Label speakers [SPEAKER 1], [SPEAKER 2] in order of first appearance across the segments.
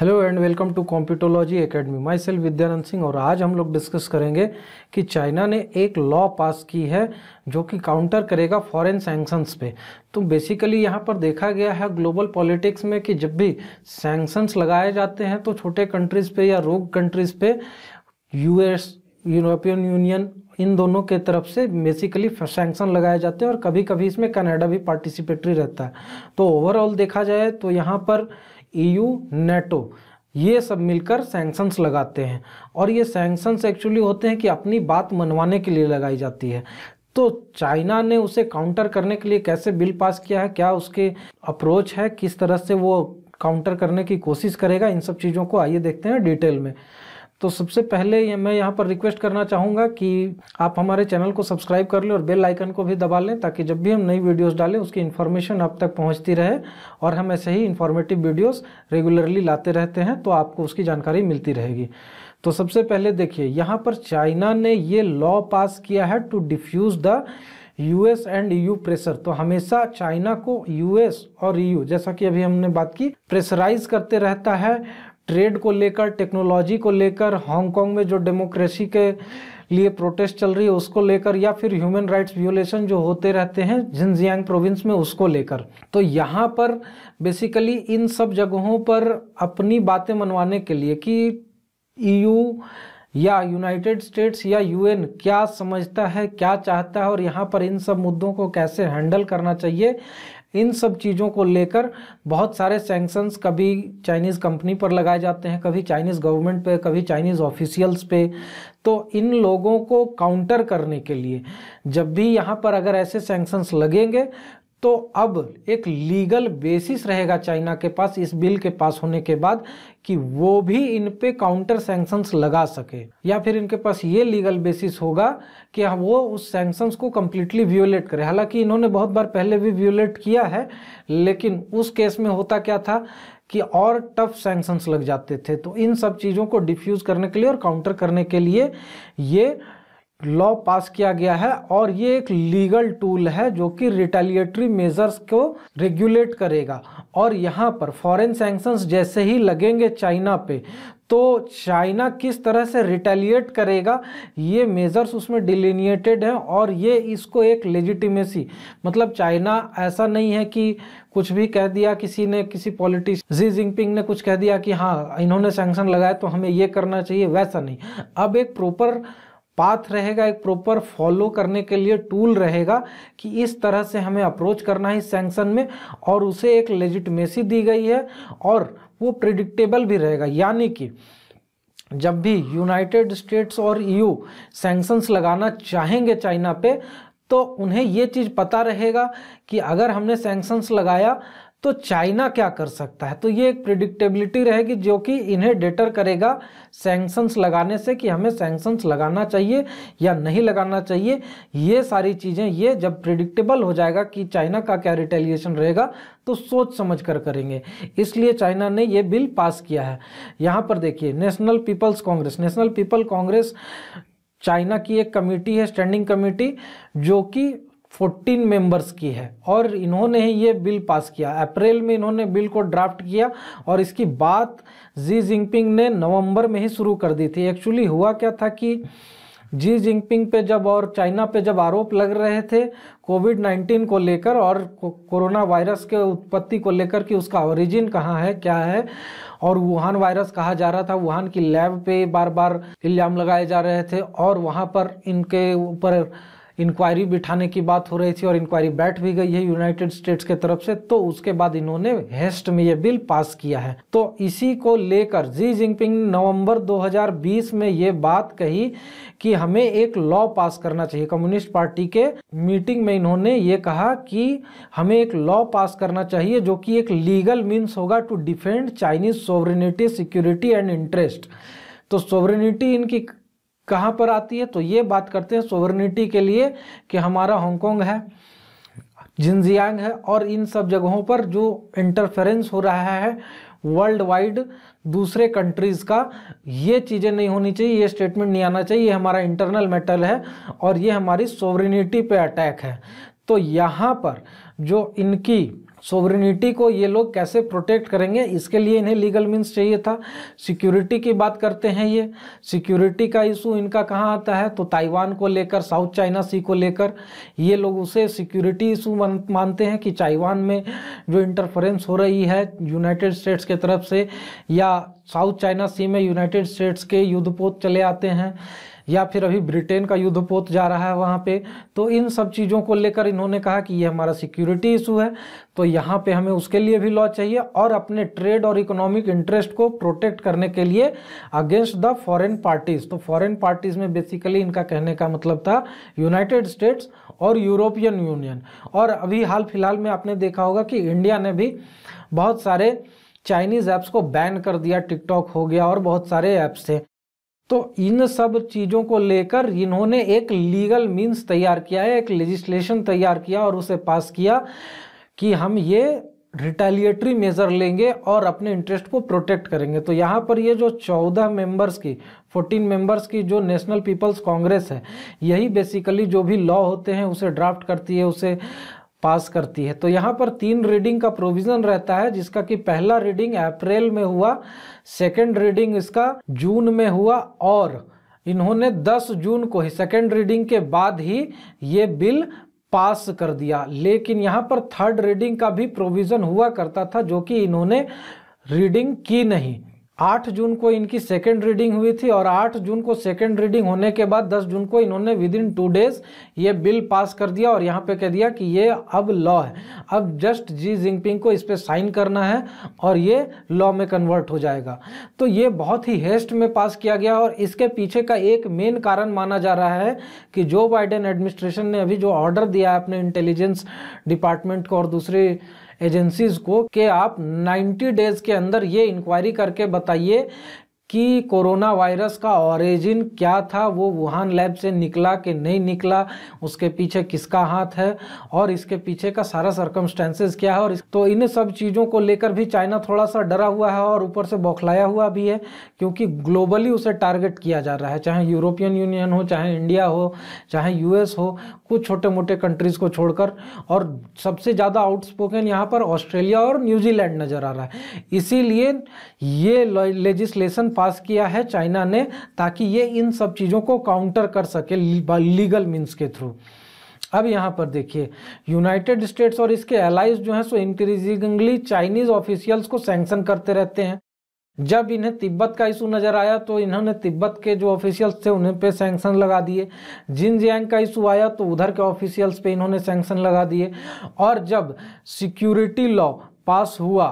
[SPEAKER 1] hello and welcome to Computology academy myself Vidyanand Singh और आज हम लोग डिस्कस करेंगे कि चाइना ने एक लॉ पास की है जो कि काउंटर करेगा फॉरेन सैंक्शंस पे तो बेसिकली यहाँ पर देखा गया है ग्लोबल पॉलिटिक्स में कि जब भी सैंक्शंस लगाए जाते हैं तो छोटे कंट्रीज़ पे या रोग कंट्रीज़ पे यूएस यूरोपियन यूनियन इन दोनों के तरफ से बेसिकली सैंक्शन लगाए जाते हैं और कभी कभी इसमें कनाडा भी पार्टिसिपेटरी रहता है तो ओवरऑल देखा जाए तो यहाँ पर ईयू e नेटो ये सब मिलकर सैंक्शंस लगाते हैं और ये सैंक्शंस एक्चुअली होते हैं कि अपनी बात मनवाने के लिए लगाई जाती है तो चाइना ने उसे काउंटर करने के लिए कैसे बिल पास किया है क्या उसके अप्रोच है किस तरह से वो काउंटर करने की कोशिश करेगा इन सब चीज़ों को आइए देखते हैं डिटेल में तो सबसे पहले ये मैं यहाँ पर रिक्वेस्ट करना चाहूँगा कि आप हमारे चैनल को सब्सक्राइब कर लें और बेल आइकन को भी दबा लें ताकि जब भी हम नई वीडियोस डालें उसकी इन्फॉर्मेशन आप तक पहुँचती रहे और हम ऐसे ही इन्फॉर्मेटिव वीडियोस रेगुलरली लाते रहते हैं तो आपको उसकी जानकारी मिलती रहेगी तो सबसे पहले देखिए यहाँ पर चाइना ने ये लॉ पास किया है to diffuse the U and U pressure तो हमेशा चाइना को यू और यू e जैसा कि अभी हमने बात की प्रेशराइज करते रहता है ट्रेड को लेकर टेक्नोलॉजी को लेकर हांगकांग में जो डेमोक्रेसी के लिए प्रोटेस्ट चल रही है उसको लेकर या फिर ह्यूमन राइट्स व्योलेशन जो होते रहते हैं जिनजियांग प्रोविंस में उसको लेकर तो यहाँ पर बेसिकली इन सब जगहों पर अपनी बातें मनवाने के लिए कि ईयू e या यूनाइटेड स्टेट्स या यूएन क्या समझता है क्या चाहता है और यहाँ पर इन सब मुद्दों को कैसे हैंडल करना चाहिए इन सब चीज़ों को लेकर बहुत सारे सेंक्शंस कभी चाइनीज़ कंपनी पर लगाए जाते हैं कभी चाइनीज़ गवर्नमेंट पे कभी चाइनीज़ ऑफिशियल्स पे तो इन लोगों को काउंटर करने के लिए जब भी यहाँ पर अगर ऐसे सेंक्शंस लगेंगे तो अब एक लीगल बेसिस रहेगा चाइना के पास इस बिल के पास होने के बाद कि वो भी इन पे काउंटर सैंक्शंस लगा सके या फिर इनके पास ये लीगल बेसिस होगा कि वो उस सैंक्शंस को कम्प्लीटली व्योलेट करे हालांकि इन्होंने बहुत बार पहले भी व्योलेट किया है लेकिन उस केस में होता क्या था कि और टफ सैंक्शंस लग जाते थे तो इन सब चीज़ों को डिफ्यूज़ करने के लिए और काउंटर करने के लिए ये लॉ पास किया गया है और ये एक लीगल टूल है जो कि रिटेलिएटरी मेजर्स को रेगुलेट करेगा और यहाँ पर फॉरेन सेंक्शंस जैसे ही लगेंगे चाइना पे तो चाइना किस तरह से रिटेलिएट करेगा ये मेजर्स उसमें डिलीनिएटेड हैं और ये इसको एक लेजिटिमेसी मतलब चाइना ऐसा नहीं है कि कुछ भी कह दिया किसी ने किसी पॉलिटिशियन जी जिनपिंग ने कुछ कह दिया कि हाँ इन्होंने सेंक्शन लगाया तो हमें ये करना चाहिए वैसा नहीं अब एक प्रॉपर पाथ रहेगा एक प्रॉपर फॉलो करने के लिए टूल रहेगा कि इस तरह से हमें अप्रोच करना है सैंक्शन में और उसे एक लेजिटमेसी दी गई है और वो प्रिडिक्टेबल भी रहेगा यानी कि जब भी यूनाइटेड स्टेट्स और यू e सैंक्शंस लगाना चाहेंगे चाइना पे तो उन्हें ये चीज़ पता रहेगा कि अगर हमने सैंक्शंस लगाया तो चाइना क्या कर सकता है तो ये एक प्रिडिक्टेबिलिटी रहेगी जो कि इन्हें डेटर करेगा सैंक्शंस लगाने से कि हमें सैंक्शंस लगाना चाहिए या नहीं लगाना चाहिए ये सारी चीज़ें ये जब प्रिडिक्टेबल हो जाएगा कि चाइना का क्या रिटेलिएशन रहेगा तो सोच समझ कर करेंगे इसलिए चाइना ने ये बिल पास किया है यहाँ पर देखिए National People's Congress National People Congress China की एक कमेटी है स्टैंडिंग कमेटी जो कि फोर्टीन मेंबर्स की है और इन्होंने ही ये बिल पास किया अप्रैल में इन्होंने बिल को ड्राफ्ट किया और इसकी बात जी जिनपिंग ने नवंबर में ही शुरू कर दी थी एक्चुअली हुआ क्या था कि जी जिनपिंग पे जब और चाइना पे जब आरोप लग रहे थे कोविड 19 को लेकर और को, कोरोना वायरस के उत्पत्ति को लेकर कि उसका ओरिजिन कहाँ है क्या है और वुहान वायरस कहा जा रहा था वुहान की लैब पे बार बार इल्ज़ाम लगाए जा रहे थे और वहाँ पर इनके ऊपर इंक्वायरी बिठाने की बात हो रही थी और इंक्वायरी बैठ भी गई है यूनाइटेड स्टेट्स के तरफ से तो उसके बाद इन्होंने हेस्ट में ये बिल पास किया है तो इसी को लेकर जी जिनपिंग ने नवम्बर 2020 में ये बात कही कि हमें एक लॉ पास करना चाहिए कम्युनिस्ट पार्टी के मीटिंग में इन्होंने ये कहा कि हमें एक लॉ पास करना चाहिए जो कि एक लीगल मीन्स होगा to defend Chinese sovereignty security and interest तो सोवरेनिटी इनकी कहाँ पर आती है तो ये बात करते हैं सोवर्निटी के लिए कि हमारा हांगकॉन्ग है जिनजियांग है और इन सब जगहों पर जो इंटरफेरेंस हो रहा है वर्ल्ड वाइड दूसरे कंट्रीज़ का ये चीज़ें नहीं होनी चाहिए ये स्टेटमेंट नहीं आना चाहिए ये हमारा इंटरनल मेटल है और ये हमारी सोवरिनिटी पे अटैक है तो यहाँ पर जो इनकी सोवरेनिटी को ये लोग कैसे प्रोटेक्ट करेंगे इसके लिए इन्हें लीगल मीन्स चाहिए था सिक्योरिटी की बात करते हैं ये सिक्योरिटी का इशू इनका कहाँ आता है तो ताइवान को लेकर साउथ चाइना सी को लेकर ये लोग उसे सिक्योरिटी इशू मानते हैं कि ताइवान में जो इंटरफेरेंस हो रही है यूनाइटेड स्टेट्स के तरफ से या साउथ चाइना सी में यूनाइटेड स्टेट्स के युद्धपोत चले आते हैं या फिर अभी ब्रिटेन का युद्ध पोत जा रहा है वहाँ पे तो इन सब चीज़ों को लेकर इन्होंने कहा कि ये हमारा सिक्योरिटी इशू है तो यहाँ पे हमें उसके लिए भी लॉ चाहिए और अपने ट्रेड और इकोनॉमिक इंटरेस्ट को प्रोटेक्ट करने के लिए अगेंस्ट द फॉरेन पार्टीज़ तो फॉरेन पार्टीज़ में बेसिकली इनका कहने का मतलब था यूनाइटेड स्टेट्स और यूरोपियन यूनियन और अभी हाल फिलहाल में आपने देखा होगा कि इंडिया ने भी बहुत सारे चाइनीज़ ऐप्स को बैन कर दिया टिकटॉक हो गया और बहुत सारे ऐप्स थे तो इन सब चीज़ों को लेकर इन्होंने एक लीगल मीन्स तैयार किया है एक लेजिस्लेशन तैयार किया और उसे पास किया कि हम ये रिटेलिएटरी मेज़र लेंगे और अपने इंटरेस्ट को प्रोटेक्ट करेंगे तो यहाँ पर ये जो चौदह मेंबर्स की फोर्टीन मेंबर्स की जो नेशनल पीपल्स कांग्रेस है यही बेसिकली जो भी लॉ होते हैं उसे ड्राफ्ट करती है उसे पास करती है तो यहाँ पर तीन रीडिंग का प्रोविज़न रहता है जिसका कि पहला रीडिंग अप्रैल में हुआ सेकेंड रीडिंग इसका जून में हुआ और इन्होंने 10 जून को ही सेकेंड रीडिंग के बाद ही ये बिल पास कर दिया लेकिन यहाँ पर थर्ड रीडिंग का भी प्रोविज़न हुआ करता था जो कि इन्होंने रीडिंग की नहीं आठ जून को इनकी सेकेंड रीडिंग हुई थी और आठ जून को सेकेंड रीडिंग होने के बाद दस जून को इन्होंने विद इन टू डेज ये बिल पास कर दिया और यहाँ पे कह दिया कि ये अब लॉ है अब जस्ट जी जिनपिंग को इस पर साइन करना है और ये लॉ में कन्वर्ट हो जाएगा तो ये बहुत ही हेस्ट में पास किया गया और इसके पीछे का एक मेन कारण माना जा रहा है कि जो बाइडेन एडमिनिस्ट्रेशन ने अभी जो ऑर्डर दिया है अपने इंटेलिजेंस डिपार्टमेंट को और दूसरे एजेंसीज को कि आप 90 डेज के अंदर ये इंक्वायरी करके बताइए कि कोरोना वायरस का ऑरिजिन क्या था वो वुहान लैब से निकला कि नहीं निकला उसके पीछे किसका हाथ है और इसके पीछे का सारा सरकमस्टेंसेज क्या है और तो इन सब चीज़ों को लेकर भी चाइना थोड़ा सा डरा हुआ है और ऊपर से बौखलाया हुआ भी है क्योंकि ग्लोबली उसे टारगेट किया जा रहा है चाहे यूरोपियन यूनियन हो चाहे इंडिया हो चाहे यू हो कुछ छोटे मोटे कंट्रीज़ को छोड़कर और सबसे ज़्यादा आउटस्पोकन यहाँ पर ऑस्ट्रेलिया और न्यूजीलैंड नज़र आ रहा है इसीलिए ये लेजिस्लेशन पास किया है चाइना ने ताकि ये इन सब चीज़ों को काउंटर कर सके लीगल मीन्स के थ्रू अब यहाँ पर देखिए यूनाइटेड स्टेट्स और इसके एलाइज जो हैं सो इंक्रीजिंगली चाइनीज ऑफिशियल्स को सैंक्शन करते रहते हैं जब इन्हें तिब्बत का इशू नज़र आया तो इन्होंने तिब्बत के जो ऑफिशियल्स थे उन्हें पे सैंक्शन लगा दिए जियांग का इशू आया तो उधर के ऑफिशियल्स पे इन्होंने सैंक्शन लगा दिए और जब सिक्योरिटी लॉ पास हुआ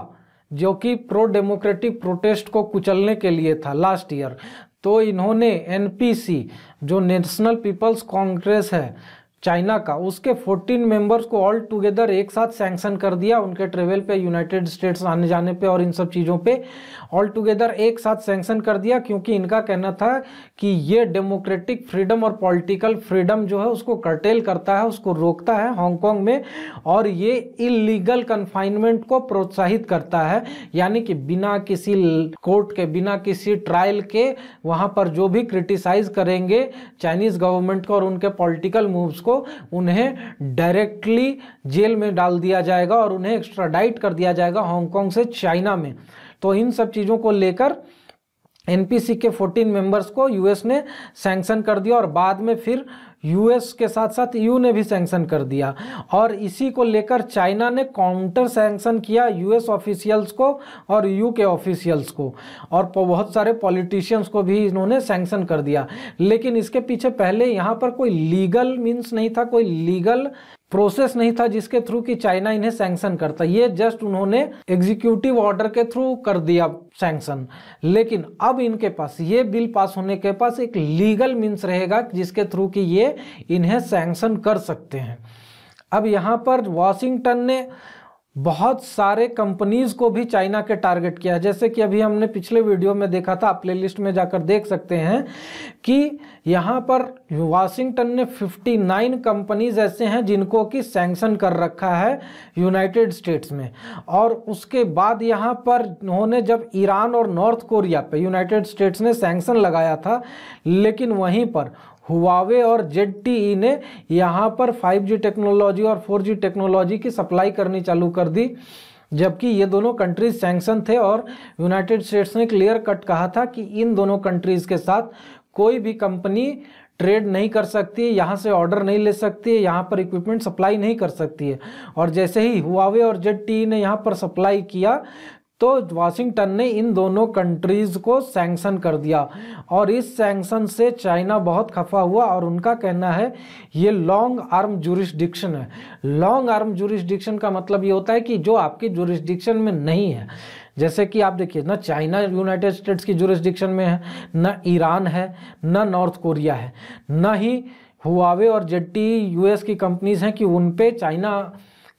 [SPEAKER 1] जो कि प्रो डेमोक्रेटिक प्रोटेस्ट को कुचलने के लिए था लास्ट ईयर तो इन्होंने एनपीसी जो नेशनल पीपल्स कांग्रेस है चाइना का उसके 14 मेंबर्स को ऑल टुगेदर एक साथ सैंक्शन कर दिया उनके ट्रेवल पे यूनाइटेड स्टेट्स आने जाने पे और इन सब चीज़ों पे ऑल टुगेदर एक साथ सैंक्शन कर दिया क्योंकि इनका कहना था कि ये डेमोक्रेटिक फ्रीडम और पॉलिटिकल फ्रीडम जो है उसको कर्टेल करता है उसको रोकता है हांगकॉन्ग में और ये इलीगल कन्फाइनमेंट को प्रोत्साहित करता है यानी कि बिना किसी कोर्ट के बिना किसी ट्रायल के वहाँ पर जो भी क्रिटिसाइज करेंगे चाइनीज़ गवर्नमेंट को और उनके पॉलिटिकल मूव्स को उन्हें डायरेक्टली जेल में डाल दिया जाएगा और उन्हें एक्स्ट्राडाइट कर दिया जाएगा हांगकॉन्ग से चाइना में तो इन सब चीज़ों को लेकर एनपीसी के 14 मेंबर्स को यूएस ने सैंक्शन कर दिया और बाद में फिर यूएस के साथ साथ यू ने भी सैंक्शन कर दिया और इसी को लेकर चाइना ने काउंटर सैंक्शन किया यूएस ऑफिशियल्स को और यू के ऑफिशियल्स को और बहुत सारे पॉलिटिशियंस को भी इन्होंने सैंक्शन कर दिया लेकिन इसके पीछे पहले यहाँ पर कोई लीगल मीन्स नहीं था कोई लीगल प्रोसेस नहीं था जिसके थ्रू कि चाइना इन्हें सैंक्शन करता ये जस्ट उन्होंने एग्जीक्यूटिव ऑर्डर के थ्रू कर दिया सैंक्शन लेकिन अब इनके पास ये बिल पास होने के पास एक लीगल मीन्स रहेगा जिसके थ्रू कि ये इन्हें सैंक्शन कर सकते हैं अब यहाँ पर वॉशिंगटन ने बहुत सारे कंपनीज को भी चाइना के टारगेट किया है जैसे कि अभी हमने पिछले वीडियो में देखा था आप प्लेलिस्ट में जाकर देख सकते हैं कि यहाँ पर वाशिंगटन ने 59 कंपनीज ऐसे हैं जिनको कि सैंक्शन कर रखा है यूनाइटेड स्टेट्स में और उसके बाद यहाँ पर उन्होंने जब ईरान और नॉर्थ कोरिया पे यूनाइटेड स्टेट्स ने सैंक्शन लगाया था लेकिन वहीं पर हुआवे और जेड ने यहाँ पर 5G टेक्नोलॉजी और 4G टेक्नोलॉजी की सप्लाई करनी चालू कर दी जबकि ये दोनों कंट्रीज सैंक्शन थे और यूनाइटेड स्टेट्स ने क्लियर कट कहा था कि इन दोनों कंट्रीज़ के साथ कोई भी कंपनी ट्रेड नहीं कर सकती है यहाँ से ऑर्डर नहीं ले सकती है यहाँ पर इक्विपमेंट सप्लाई नहीं कर सकती है और जैसे ही हुआवे और जेड टी ने यहाँ पर सप्लाई किया तो वाशिंगटन ने इन दोनों कंट्रीज़ को सैंक्शन कर दिया और इस सैंक्शन से चाइना बहुत खफा हुआ और उनका कहना है ये लॉन्ग आर्म जुरिस्डिक्शन है लॉन्ग आर्म जुरिस्डिक्शन का मतलब ये होता है कि जो आपके जुरिस्डिक्शन में नहीं है जैसे कि आप देखिए ना चाइना यूनाइटेड स्टेट्स की जुरिस्डिक्शन में है ना ईरान है ना नॉर्थ कोरिया है ना ही हुआवे और जेट्टी यूएस की कंपनीज हैं कि उन पे चाइना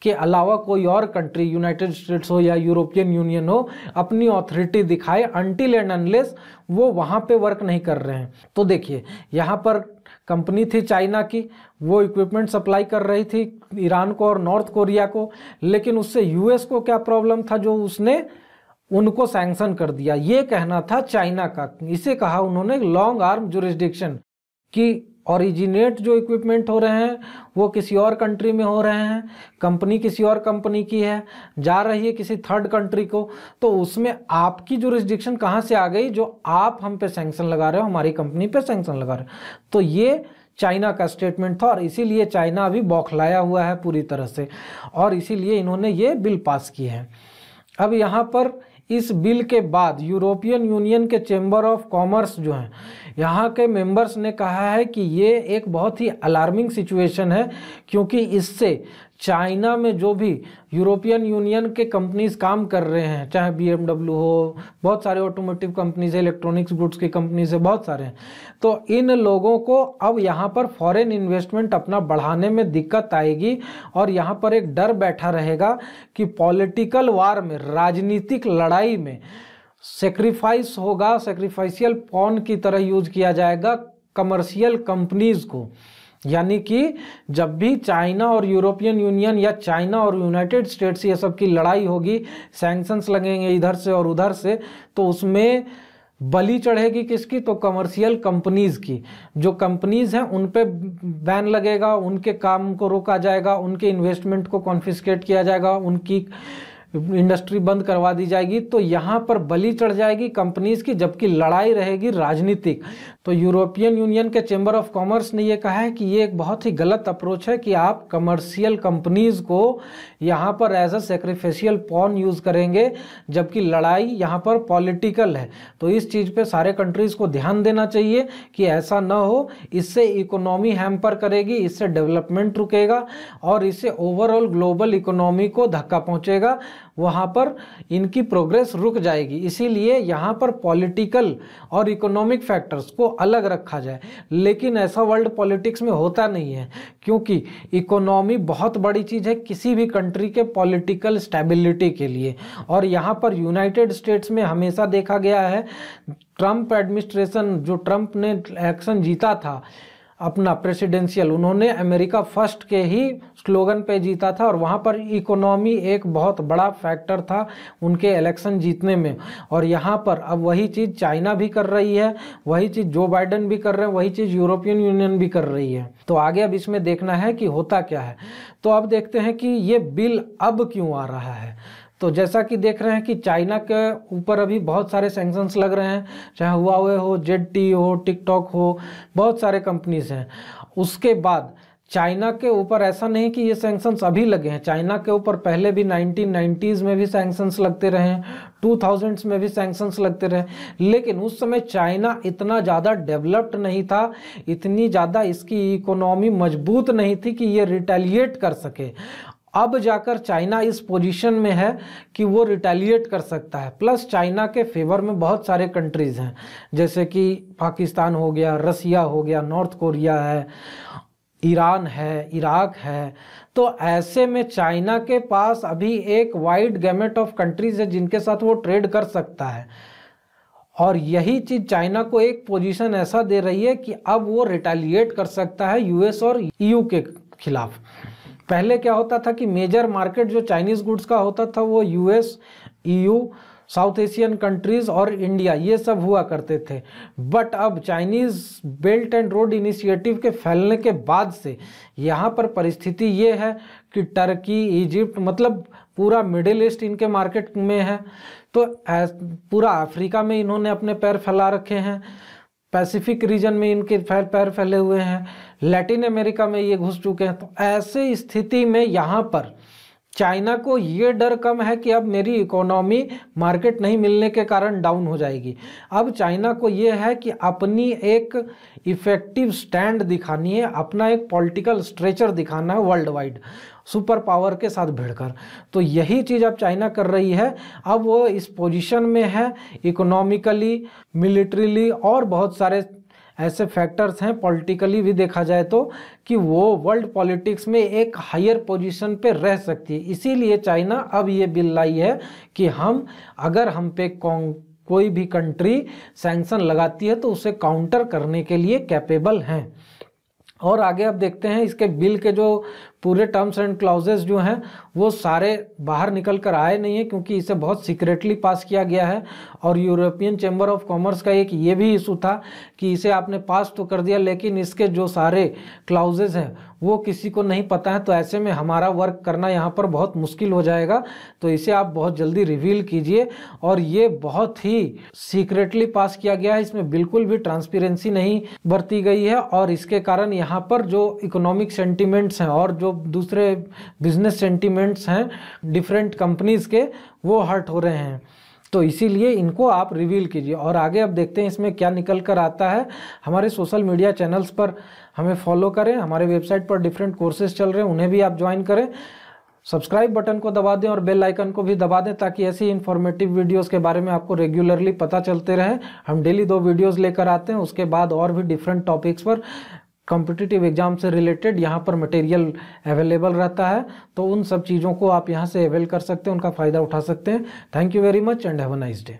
[SPEAKER 1] के अलावा कोई और कंट्री यूनाइटेड स्टेट्स हो या यूरोपियन यूनियन हो अपनी ऑथोरिटी दिखाए अनटिल एंड अनलेस वो वहाँ पे वर्क नहीं कर रहे हैं तो देखिए यहाँ पर कंपनी थी चाइना की वो इक्विपमेंट सप्लाई कर रही थी ईरान को और नॉर्थ कोरिया को लेकिन उससे यूएस को क्या प्रॉब्लम था जो उसने उनको सैंक्शन कर दिया ये कहना था चाइना का इसे कहा उन्होंने लॉन्ग आर्म जुरिस्डिक्शन कि ऑरिजिनेट जो इक्विपमेंट हो रहे हैं वो किसी और कंट्री में हो रहे हैं कंपनी किसी और कंपनी की है जा रही है किसी थर्ड कंट्री को तो उसमें आपकी जो रिस्ट्रिक्शन कहाँ से आ गई जो आप हम पे सेंक्शन लगा रहे हो हमारी कंपनी पे सेंक्शन लगा रहे हो तो ये चाइना का स्टेटमेंट था और इसीलिए चाइना अभी बौखलाया हुआ है पूरी तरह से और इसीलिए इन्होंने ये बिल पास किए हैं अब यहाँ पर इस बिल के बाद यूरोपियन यूनियन के चैम्बर ऑफ कॉमर्स जो हैं यहाँ के मेंबर्स ने कहा है कि ये एक बहुत ही अलार्मिंग सिचुएशन है क्योंकि इससे चाइना में जो भी यूरोपियन यूनियन के कंपनीज काम कर रहे हैं चाहे बी हो बहुत सारे ऑटोमोटिव कंपनीज है इलेक्ट्रॉनिक्स गुड्स की कंपनीज है बहुत सारे हैं तो इन लोगों को अब यहाँ पर फॉरेन इन्वेस्टमेंट अपना बढ़ाने में दिक्कत आएगी और यहाँ पर एक डर बैठा रहेगा कि पॉलिटिकल वार में राजनीतिक लड़ाई में सेक्रीफाइस होगा सेक्रीफाइशियल पॉन की तरह यूज किया जाएगा कमर्शियल कंपनीज को यानी कि जब भी चाइना और यूरोपियन यूनियन या चाइना और यूनाइटेड स्टेट्स ये सब की लड़ाई होगी सैंक्शंस लगेंगे इधर से और उधर से तो उसमें बली चढ़ेगी किसकी तो कमर्शियल कंपनीज़ की जो कंपनीज़ हैं उन पे बैन लगेगा उनके काम को रोका जाएगा उनके इन्वेस्टमेंट को कॉन्फिस्केट किया जाएगा उनकी इंडस्ट्री बंद करवा दी जाएगी तो यहाँ पर बलि चढ़ जाएगी कंपनीज की जबकि लड़ाई रहेगी राजनीतिक तो यूरोपियन यूनियन के चेंबर ऑफ कॉमर्स ने यह कहा है कि ये एक बहुत ही गलत अप्रोच है कि आप कमर्शियल कंपनीज को यहाँ पर as a sacrificial pawn use करेंगे जबकि लड़ाई यहाँ पर पॉलिटिकल है तो इस चीज़ पर सारे कंट्रीज़ को ध्यान देना चाहिए कि ऐसा ना हो इससे इकोनॉमी हैम्पर करेगी इससे डेवलपमेंट रुकेगा और इससे ओवरऑल ग्लोबल इकोनॉमी को धक्का पहुँचेगा वहाँ पर इनकी प्रोग्रेस रुक जाएगी इसीलिए यहाँ पर पॉलिटिकल और इकोनॉमिक फैक्टर्स को अलग रखा जाए लेकिन ऐसा वर्ल्ड पॉलिटिक्स में होता नहीं है क्योंकि इकोनॉमी बहुत बड़ी चीज़ है किसी भी कंट्री के पॉलिटिकल स्टेबिलिटी के लिए और यहाँ पर यूनाइटेड स्टेट्स में हमेशा देखा गया है ट्रंप एडमिनिस्ट्रेशन जो ट्रंप ने एक्शन जीता था अपना प्रेसिडेंशियल उन्होंने अमेरिका फर्स्ट के ही स्लोगन पे जीता था और वहाँ पर इकोनॉमी एक बहुत बड़ा फैक्टर था उनके इलेक्शन जीतने में और यहाँ पर अब वही चीज़ चाइना भी कर रही है वही चीज़ जो बाइडन भी कर रहे हैं वही चीज़ यूरोपियन यूनियन भी कर रही है तो आगे अब इसमें देखना है कि होता क्या है तो अब देखते हैं कि ये बिल अब क्यों आ रहा है तो जैसा कि देख रहे हैं कि चाइना के ऊपर अभी बहुत सारे सेंक्शंस लग रहे हैं चाहे हुआ हो जेड टी हो टिकटॉक हो बहुत सारे कंपनीज हैं उसके बाद चाइना के ऊपर ऐसा नहीं कि ये सेंक्शंस अभी लगे हैं चाइना के ऊपर पहले भी 1990s में भी सैंक्शंस लगते रहे थाउजेंड्स में भी सैंक्शंस लगते रहे लेकिन उस समय चाइना इतना ज़्यादा डेवलप्ड नहीं था इतनी ज़्यादा इसकी इकोनॉमी मजबूत नहीं थी कि ये रिटेलिएट कर सके अब जाकर चाइना इस पोजीशन में है कि वो रिटेलिएट कर सकता है प्लस चाइना के फेवर में बहुत सारे कंट्रीज़ हैं जैसे कि पाकिस्तान हो गया रसिया हो गया नॉर्थ कोरिया है ईरान है इराक है तो ऐसे में चाइना के पास अभी एक वाइड गैमेट ऑफ कंट्रीज़ है जिनके साथ वो ट्रेड कर सकता है और यही चीज़ चाइना को एक पोजीशन ऐसा दे रही है कि अब वो रिटेलिएट कर सकता है यूएस और ईयू e के खिलाफ पहले क्या होता था कि मेजर मार्केट जो चाइनीज़ गुड्स का होता था वो US EU South Asian countries और इंडिया ये सब हुआ करते थे बट अब Chinese belt and road initiative के फैलने के बाद से यहाँ पर परिस्थिति ये है कि टर्की इजिप्ट मतलब पूरा मिडिल ईस्ट इनके मार्केट में है तो पूरा अफ्रीका में इन्होंने अपने पैर फैला रखे हैं पैसिफिक रीजन में इनके फैल पैर फैले हुए हैं लैटिन अमेरिका में ये घुस चुके हैं तो ऐसे स्थिति में यहाँ पर चाइना को ये डर कम है कि अब मेरी इकोनॉमी मार्केट नहीं मिलने के कारण डाउन हो जाएगी अब चाइना को ये है कि अपनी एक इफ़ेक्टिव स्टैंड दिखानी है अपना एक पॉलिटिकल स्ट्रेचर दिखाना है वर्ल्ड वाइड सुपर पावर के साथ भिड़कर तो यही चीज़ अब चाइना कर रही है अब वो इस पोजीशन में है इकोनॉमिकली मिलिट्रीली और बहुत सारे ऐसे फैक्टर्स हैं पॉलिटिकली भी देखा जाए तो कि वो वर्ल्ड पॉलिटिक्स में एक हायर पोजीशन पे रह सकती है इसीलिए चाइना अब ये बिल लाई है कि हम अगर हम पे कोई भी कंट्री सैंक्शन लगाती है तो उसे काउंटर करने के लिए कैपेबल हैं और आगे आप देखते हैं इसके बिल के जो पूरे टर्म्स एंड क्लाउजेस जो हैं वो सारे बाहर निकल कर आए नहीं है क्योंकि इसे बहुत सीक्रेटली पास किया गया है और यूरोपियन चैम्बर ऑफ कॉमर्स का एक ये भी इशू था कि इसे आपने पास तो कर दिया लेकिन इसके जो सारे क्लाउजेज हैं वो किसी को नहीं पता है तो ऐसे में हमारा वर्क करना यहाँ पर बहुत मुश्किल हो जाएगा तो इसे आप बहुत जल्दी रिवील कीजिए और ये बहुत ही सीक्रेटली पास किया गया है इसमें बिल्कुल भी ट्रांसपेरेंसी नहीं बरती गई है और इसके कारण यहाँ पर जो इकोनॉमिक सेंटिमेंट्स हैं और जो दूसरे बिजनेस सेंटिमेंट्स हैं डिफरेंट कंपनीज़ के वो हर्ट हो रहे हैं तो इसीलिए इनको आप रिवील कीजिए और आगे अब देखते हैं इसमें क्या निकल कर आता है हमारे सोशल मीडिया चैनल्स पर हमें फॉलो करें हमारे वेबसाइट पर डिफरेंट कोर्सेज चल रहे हैं उन्हें भी आप ज्वाइन करें सब्सक्राइब बटन को दबा दें और बेल आइकन को भी दबा दें ताकि ऐसी इन्फॉर्मेटिव वीडियोस के बारे में आपको रेगुलरली पता चलते रहे हम डेली दो वीडियोस लेकर आते हैं उसके बाद और भी डिफरेंट टॉपिक्स पर कॉम्पिटिटिव एग्ज़ाम से रिलेटेड यहाँ पर मटेरियल अवेलेबल रहता है तो उन सब चीज़ों को आप यहाँ से अवेल कर सकते हैं उनका फ़ायदा उठा सकते हैं thank you very much and have a nice day